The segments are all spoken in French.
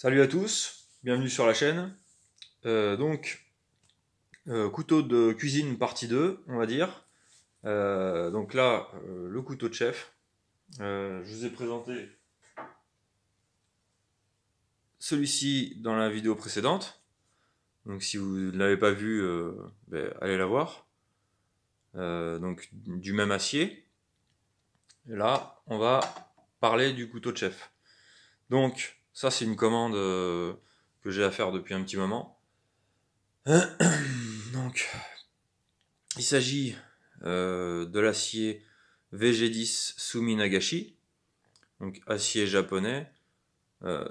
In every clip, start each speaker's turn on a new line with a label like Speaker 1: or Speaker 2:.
Speaker 1: Salut à tous, bienvenue sur la chaîne. Euh, donc, euh, couteau de cuisine partie 2, on va dire. Euh, donc là, le couteau de chef. je vous ai présenté celui-ci dans la vidéo précédente. Donc si vous ne l'avez pas vu, ben, allez la voir. donc du même acier. Et là, on va parler du couteau de chef. Donc, ça, c'est une commande euh, que j'ai à faire depuis un petit moment. Donc, il s'agit euh, de l'acier VG10 Sumi Nagashi, donc acier japonais,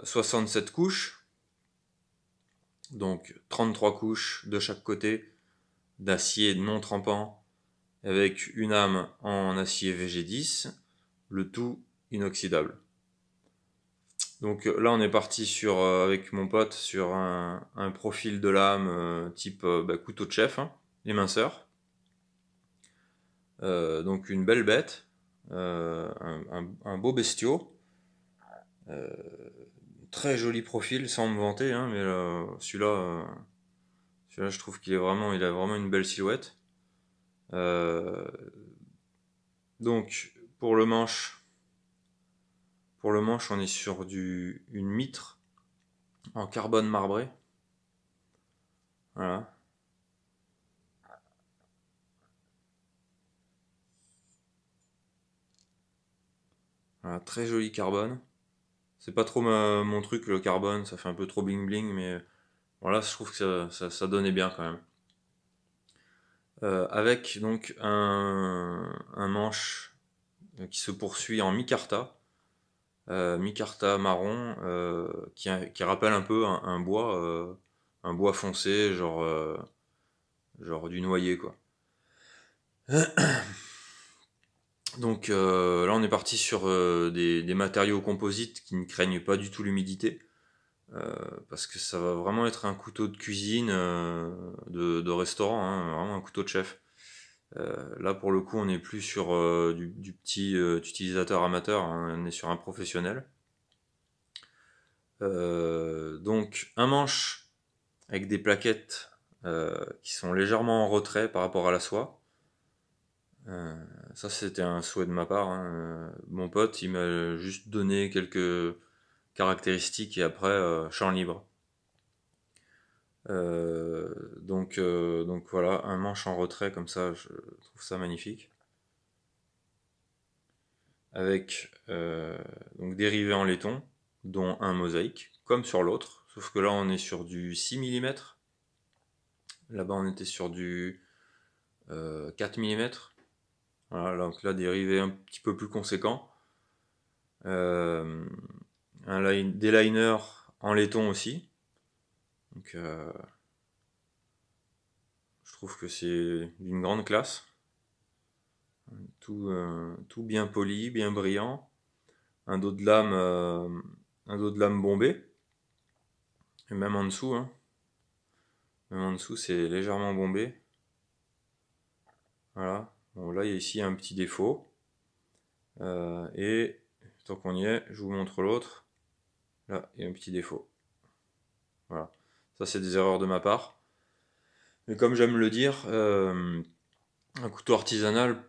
Speaker 1: 67 euh, couches, donc 33 couches de chaque côté d'acier non trempant avec une âme en acier VG10, le tout inoxydable. Donc euh, là, on est parti sur, euh, avec mon pote sur un, profil de lame euh, type bah, couteau de chef, les hein, minceurs donc une belle bête, un, beau bestiau, très joli profil, sans me vanter, hein, mais celui-là, celui-là, je trouve qu'il est vraiment, il a vraiment une belle silhouette. donc pour le manche, pour le manche, on est sur du, une mitre en carbone marbré. Voilà. Voilà, très joli carbone. C'est pas trop mon truc le carbone, ça fait un peu trop bling bling, mais voilà, je trouve que ça, ça, donnait bien quand même. Euh, avec donc un, un manche qui se poursuit en mi micarta mi euh, micarta marron euh, qui, rappelle un peu un, bois euh, un bois foncé genre genre du noyer quoi donc là on est parti sur des, matériaux composites qui ne craignent pas du tout l'humidité parce que ça va vraiment être un couteau de cuisine de, restaurant hein, vraiment un couteau de chef euh, là, pour le coup, on n'est plus sur euh, du, petit euh, utilisateur amateur, hein, on est sur un professionnel. donc, un manche avec des plaquettes qui sont légèrement en retrait par rapport à la soie. ça, c'était un souhait de ma part. Hein. Mon pote, il m'a juste donné quelques caractéristiques et après, champ libre. Euh, donc, euh, donc voilà, un manche en retrait comme ça, je trouve ça magnifique. Avec euh, donc dérivé en laiton, dont un mosaïque, comme sur l'autre, sauf que là on est sur du 6 mm. Là-bas on était sur du 4 mm. Voilà, donc là dérivé un petit peu plus conséquent. un line, des liners en laiton aussi. Euh, je trouve que c'est d'une grande classe. Tout, euh, tout, bien poli, bien brillant. Un dos de lame, euh, un dos de lame bombé. Et même en dessous, hein. Même en dessous, c'est légèrement bombé. Voilà. Bon, là, il y a ici un petit défaut. et tant qu'on y est, je vous montre l'autre. Là, il y a un petit défaut. Voilà. Ça, c'est des erreurs de ma part. Mais comme j'aime le dire, euh, un couteau artisanal,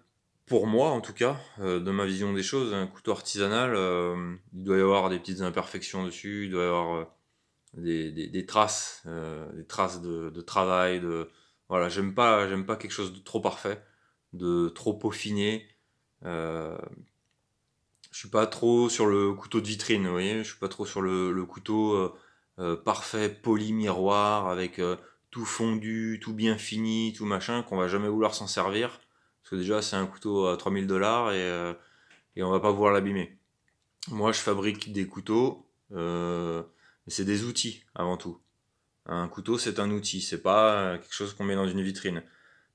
Speaker 1: pour moi en tout cas, euh, de ma vision des choses, un couteau artisanal, euh, il doit y avoir des petites imperfections dessus, il doit y avoir des, traces, des traces de, travail. De... Voilà, j'aime pas, j'aime pas quelque chose de trop parfait, de trop peaufiné. Je je suis pas trop sur le couteau de vitrine, vous voyez, je suis pas trop sur le couteau euh, parfait, poli miroir, avec euh, tout fondu, tout bien fini, tout machin, qu'on va jamais vouloir s'en servir. Parce que déjà, c'est un couteau à 3000 dollars et, euh, et on va pas vouloir l'abîmer. Moi, je fabrique des couteaux, mais c'est des outils avant tout. Un couteau, c'est un outil, c'est pas quelque chose qu'on met dans une vitrine.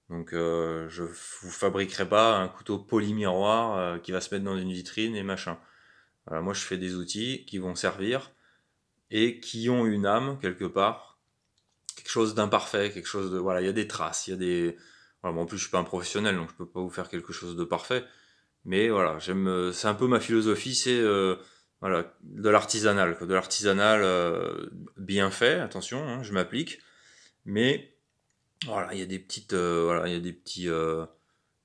Speaker 1: Donc, je vous fabriquerai pas un couteau poli miroir qui va se mettre dans une vitrine et machin. moi, je fais des outils qui vont servir et qui ont une âme quelque part, quelque chose d'imparfait, quelque chose de voilà, il y a des traces, il y a des voilà, en plus je suis pas un professionnel donc je peux pas vous faire quelque chose de parfait, mais voilà, j'aime euh, c'est un peu ma philosophie, c'est euh, de l'artisanal, de l'artisanal euh, bien fait, attention, hein, je m'applique, mais voilà, il y a des petites voilà, il y des petits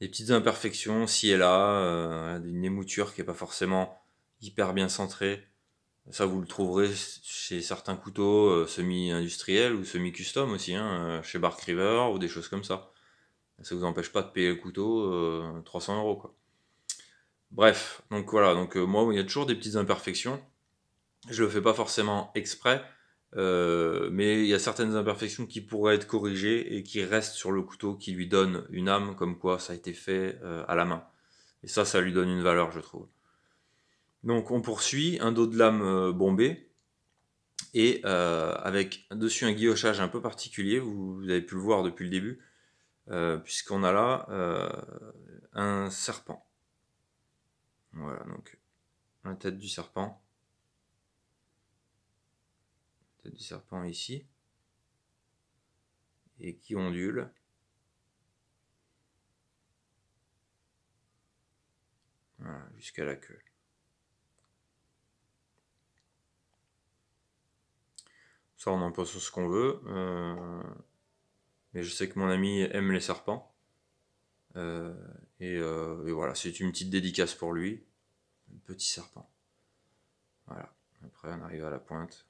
Speaker 1: des petites imperfections si et là, une émouture qui est pas forcément hyper bien centrée ça, vous le trouverez chez certains couteaux euh, semi-industriels ou semi-custom aussi, hein, euh, chez Bark River ou des choses comme ça. Ça vous empêche pas de payer le couteau 300 euh, euros. Quoi. Bref, donc voilà, donc moi, il y a toujours des petites imperfections. Je le fais pas forcément exprès, mais il y a certaines imperfections qui pourraient être corrigées et qui restent sur le couteau, qui lui donnent une âme, comme quoi ça a été fait à la main. Et ça, ça lui donne une valeur, je trouve. Donc on poursuit, un dos de lame euh, bombé, et euh, avec dessus un guillochage un peu particulier, vous, avez pu le voir depuis le début, euh, puisqu'on a là un serpent. Voilà, donc la tête du serpent. tête du serpent ici. Et qui ondule. Voilà, jusqu'à la queue. Ça, on en pense ce qu'on veut. Euh, mais je sais que mon ami aime les serpents. Euh, euh, et, voilà, c'est une petite dédicace pour lui. Un petit serpent. Voilà. Après, on arrive à la pointe.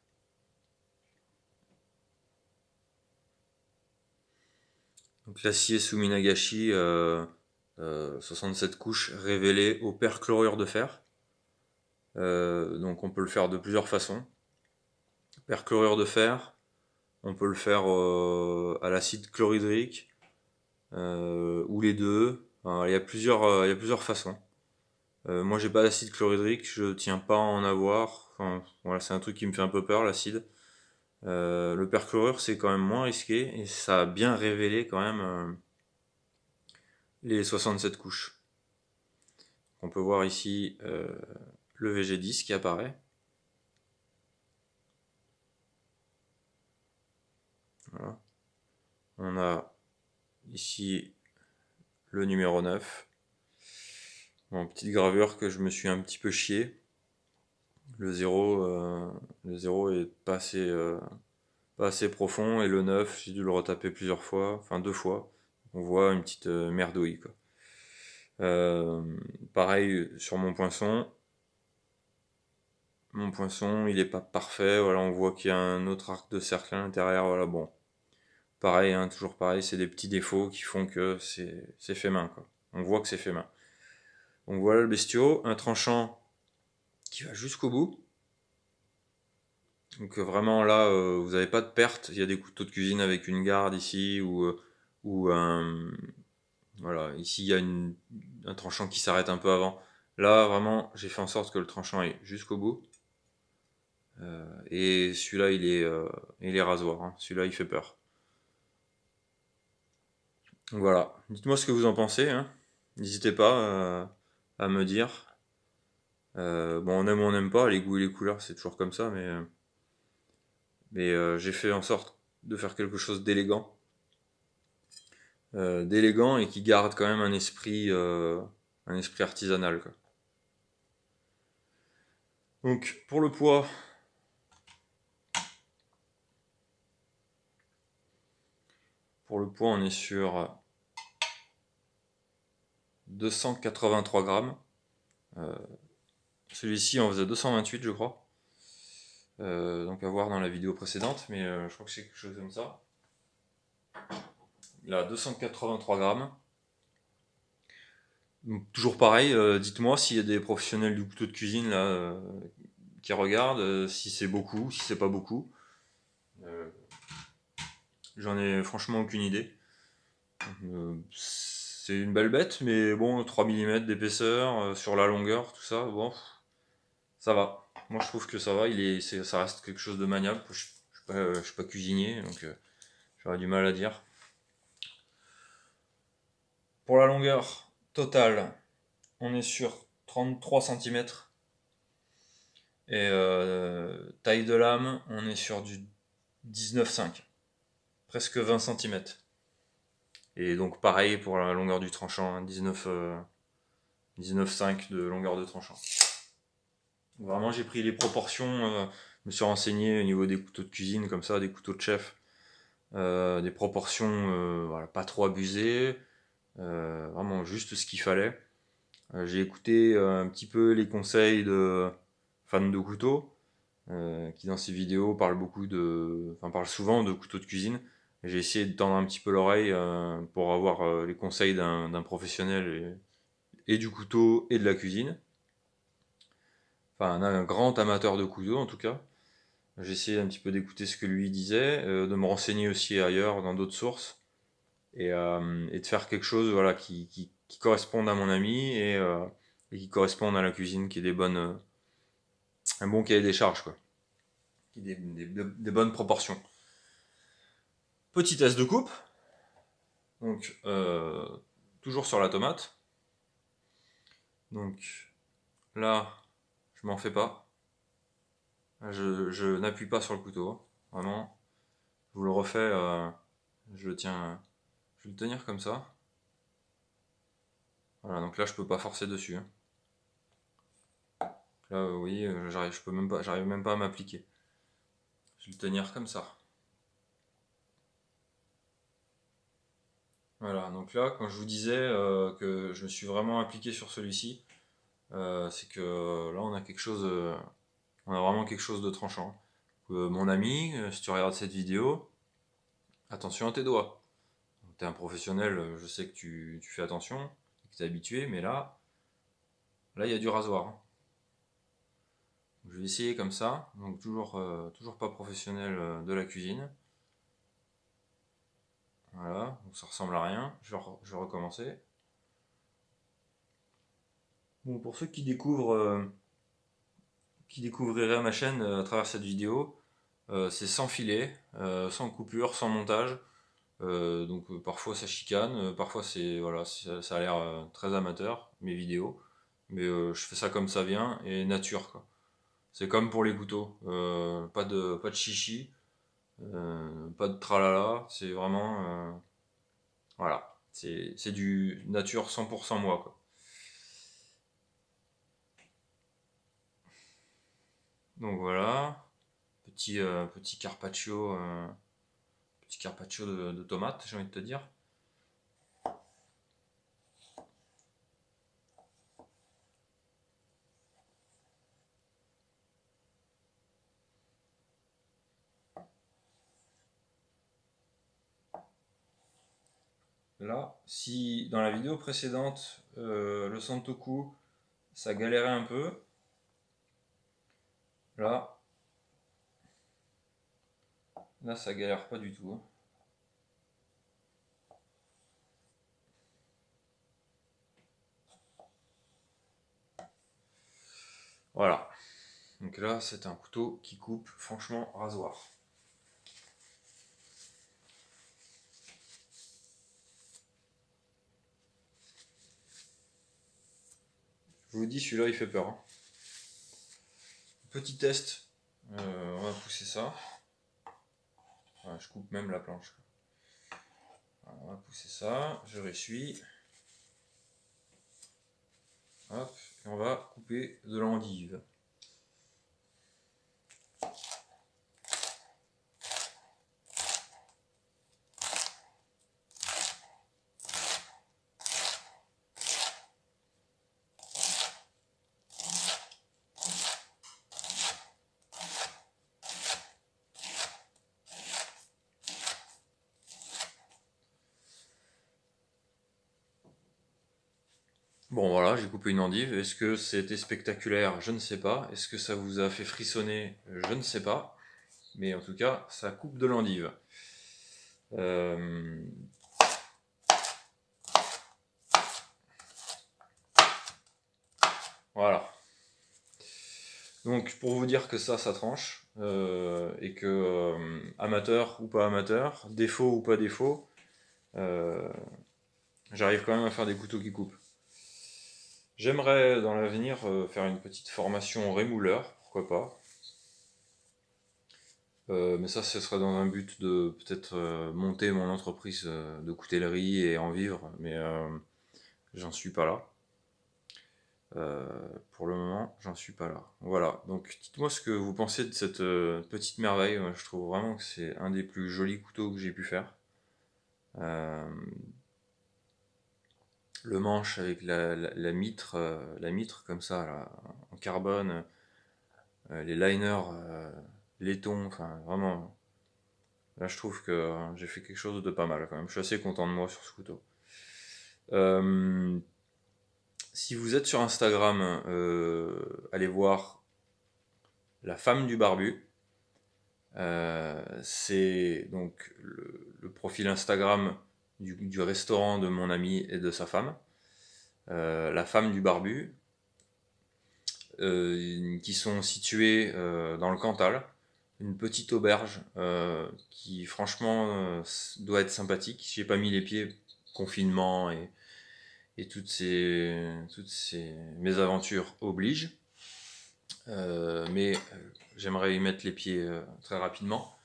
Speaker 1: Donc l'acier sous Minagashi, 67 couches révélées au perchlorure de fer. donc on peut le faire de plusieurs façons. Perchlorure de fer, on peut le faire euh, à l'acide chlorhydrique, euh, ou les deux. il, y a plusieurs, euh, y plusieurs façons. moi j'ai pas d'acide chlorhydrique, je tiens pas à en avoir. voilà, c'est un truc qui me fait un peu peur, l'acide. le perchlorure, c'est quand même moins risqué et ça a bien révélé quand même les 67 couches. On peut voir ici le VG10 qui apparaît. On a ici le numéro 9. mon petite gravure que je me suis un petit peu chié. Le 0, euh, le 0 est euh, pas assez, profond et le 9, j'ai dû le retaper plusieurs fois, enfin deux fois. On voit une petite euh, merdouille. pareil sur mon poinçon. Mon poinçon, il est pas parfait. Voilà, on voit qu'il y a un autre arc de cercle à l'intérieur. Voilà, bon Pareil, hein, toujours pareil, c'est des petits défauts qui font que c'est fait main. Quoi. On voit que c'est fait main. Donc voilà le bestiau, un tranchant qui va jusqu'au bout. Donc euh, vraiment là, euh, vous n'avez pas de perte. Il y a des couteaux de cuisine avec une garde ici ou, euh, ou un... Voilà, ici il y a une, un tranchant qui s'arrête un peu avant. Là vraiment, j'ai fait en sorte que le tranchant est jusqu'au bout. et celui-là, il est, rasoir. Hein. Celui-là, il fait peur. Voilà. Dites-moi ce que vous en pensez. Hein. N'hésitez pas euh, à me dire. Euh, bon, on aime ou on n'aime pas, les goûts et les couleurs, c'est toujours comme ça, mais, euh, mais j'ai fait en sorte de faire quelque chose d'élégant. d'élégant et qui garde quand même un esprit, un esprit artisanal. Donc, pour le poids, pour le poids, on est sur 283 grammes. Euh, celui-ci en faisait 228, je crois. Euh, donc à voir dans la vidéo précédente, mais euh, je crois que c'est quelque chose comme ça. Là, 283 grammes. toujours pareil, dites-moi s'il y a des professionnels du couteau de cuisine là, qui regardent, si c'est beaucoup, si c'est pas beaucoup. J'en ai franchement aucune idée une belle bête, mais bon, 3 mm d'épaisseur, euh, sur la longueur, tout ça, bon, ça va. Moi, je trouve que ça va, il est, ça reste quelque chose de maniable. Je suis, euh, pas cuisinier, donc euh, j'aurais du mal à dire. Pour la longueur totale, on est sur 33 cm. Et taille de lame, on est sur du 19,5. Presque 20 cm. Et donc pareil pour la longueur du tranchant, 19, hein, 19,5 euh, de longueur de tranchant. Vraiment j'ai pris les proportions, euh, je me suis renseigné au niveau des couteaux de cuisine comme ça, des couteaux de chef, euh, des proportions voilà, pas trop abusées, vraiment juste ce qu'il fallait. j'ai écouté un petit peu les conseils de fans de couteaux, qui dans ces vidéos parle beaucoup de, parlent souvent de couteaux de cuisine. J'ai essayé de tendre un petit peu l'oreille euh, pour avoir euh, les conseils d'un professionnel et, du couteau et de la cuisine. Enfin, un, grand amateur de couteau en tout cas. J'ai essayé un petit peu d'écouter ce que lui disait, euh, de me renseigner aussi ailleurs dans d'autres sources et, de faire quelque chose voilà, qui, qui, corresponde à mon ami et, qui corresponde à la cuisine qui est des bonnes un bon cahier des charges, quoi. des bonnes proportions. Petit test de coupe. Donc, euh, toujours sur la tomate. Donc, là, je m'en fais pas. Je, n'appuie pas sur le couteau. Hein. Vraiment, je vous le refais. Euh, je le tiens. Je vais le tenir comme ça. Voilà, donc là, je peux pas forcer dessus. Hein. Là, oui, voyez, euh, peux même, pas, même pas à m'appliquer. Je vais le tenir comme ça. Voilà, donc là, quand je vous disais euh, que je me suis vraiment appliqué sur celui-ci, euh, c'est que euh, là, on a quelque chose, on a vraiment quelque chose de tranchant. mon ami, si tu regardes cette vidéo, attention à tes doigts. Tu es un professionnel, je sais que tu, fais attention, que tu es habitué, mais là, là, il y a du rasoir. Hein. Je vais essayer comme ça, donc toujours pas professionnel de la cuisine. Voilà, donc ça ressemble à rien. Je vais, recommencer. Bon, pour ceux qui découvrent, euh, qui découvriraient ma chaîne euh, à travers cette vidéo, euh, c'est sans filet, sans coupure, sans montage. donc parfois ça chicane, parfois c'est ça, a l'air très amateur mes vidéos, mais je fais ça comme ça vient et nature C'est comme pour les couteaux, pas de pas de chichi, euh, pas de tralala, c'est vraiment. Euh, voilà, c'est du nature 100% moi. Quoi. Donc voilà, petit, euh, petit carpaccio, petit carpaccio de, tomate j'ai envie de te dire. Là, si dans la vidéo précédente, euh, le Santoku, ça galérait un peu, là, là ça galère pas du tout. Hein. Voilà. Donc là, c'est un couteau qui coupe franchement rasoir. Je vous dis, celui-là, il fait peur. Hein. Petit test. Euh, on va pousser ça. je coupe même la planche. on va pousser ça. Je réessuie. Hop. Et on va couper de l'endive. Bon voilà, j'ai coupé une endive. Est-ce que c'était spectaculaire Je ne sais pas. Est-ce que ça vous a fait frissonner Je ne sais pas. Mais en tout cas, ça coupe de l'endive. Euh, voilà. Donc pour vous dire que ça, ça tranche. Euh, et que euh, amateur ou pas amateur, défaut ou pas défaut, j'arrive quand même à faire des couteaux qui coupent. J'aimerais dans l'avenir euh, faire une petite formation rémouleur, pourquoi pas. Euh, mais ça, ce serait dans un but de peut-être euh, monter mon entreprise de coutellerie et en vivre, mais j'en suis pas là. pour le moment, j'en suis pas là. Voilà, donc dites-moi ce que vous pensez de cette petite merveille. je trouve vraiment que c'est un des plus jolis couteaux que j'ai pu faire le manche avec la, mitre, euh, la mitre comme ça, là, en carbone, euh, les liners, laitons, euh, laiton, enfin vraiment. Là, je trouve que j'ai fait quelque chose de pas mal quand même. Je suis assez content de moi sur ce couteau. si vous êtes sur Instagram, allez voir la femme du barbu. c'est donc le, profil Instagram du, restaurant de mon ami et de sa femme, euh, la femme du barbu, euh, qui sont situés euh, dans le Cantal, une petite auberge qui franchement doit être sympathique. J'ai pas mis les pieds confinement et, et toutes ces toutes ces mésaventures obligent, mais j'aimerais y mettre les pieds très rapidement.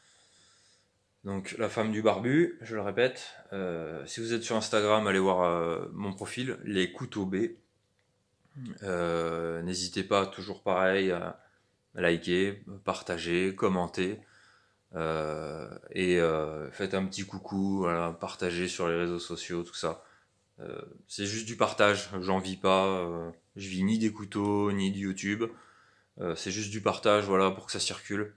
Speaker 1: Donc la femme du barbu, je le répète, euh, si vous êtes sur Instagram, allez voir euh, mon profil, les couteaux B. Euh, n'hésitez pas, toujours pareil, à liker, partager, commenter. et faites un petit coucou, partagez sur les réseaux sociaux, tout ça. C'est juste du partage, j'en vis pas, je vis ni des couteaux, ni du YouTube. C'est juste du partage, voilà, pour que ça circule.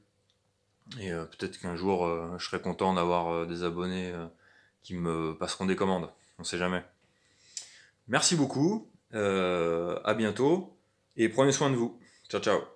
Speaker 1: Et euh, peut-être qu'un jour, euh, je serai content d'avoir euh, des abonnés qui me passeront des commandes. On ne sait jamais. Merci beaucoup. à bientôt. Et prenez soin de vous. Ciao, ciao.